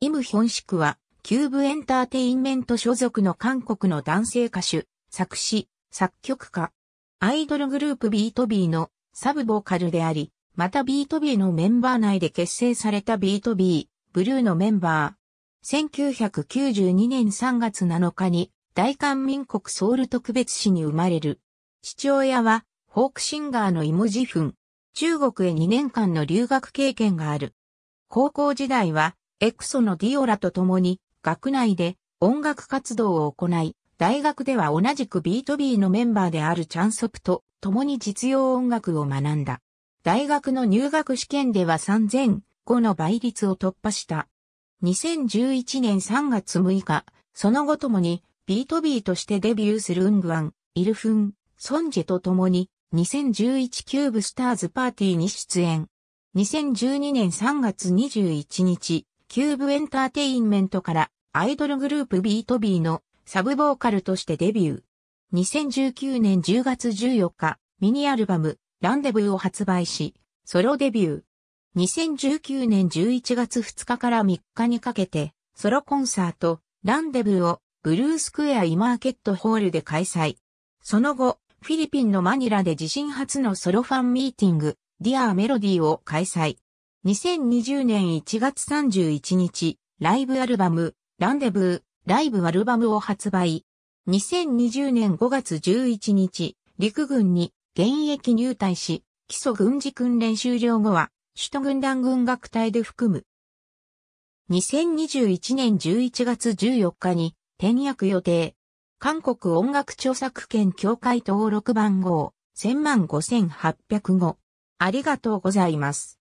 イムヒョンシクは、キューブエンターテインメント所属の韓国の男性歌手、作詞、作曲家。アイドルグループビートビーのサブボーカルであり、またビートビーのメンバー内で結成されたビートビー、ブルーのメンバー。1992年3月7日に大韓民国ソウル特別市に生まれる。父親はフォークシンガーのイムジフン。中国へ2年間の留学経験がある。高校時代はエクソのディオラと共に、学内で音楽活動を行い、大学では同じくビートビーのメンバーであるチャンソプと共に実用音楽を学んだ。大学の入学試験では3005の倍率を突破した。2011年3月6日、その後ともにビートビーとしてデビューするウングワン、イルフン、ソンジェと共に2011キューブスターズパーティーに出演。2012年3月21日、キューブエンターテインメントからアイドルグループビートビーのサブボーカルとしてデビュー。2019年10月14日、ミニアルバム、ランデブーを発売し、ソロデビュー。2019年11月2日から3日にかけて、ソロコンサート、ランデブーをブルースクエアイマーケットホールで開催。その後、フィリピンのマニラで自身初のソロファンミーティング、ディアーメロディーを開催。2020年1月31日、ライブアルバム、ランデブー、ライブアルバムを発売。2020年5月11日、陸軍に現役入隊し、基礎軍事訓練終了後は、首都軍団軍学隊で含む。2021年11月14日に転役予定。韓国音楽著作権協会登録番号1055805。ありがとうございます。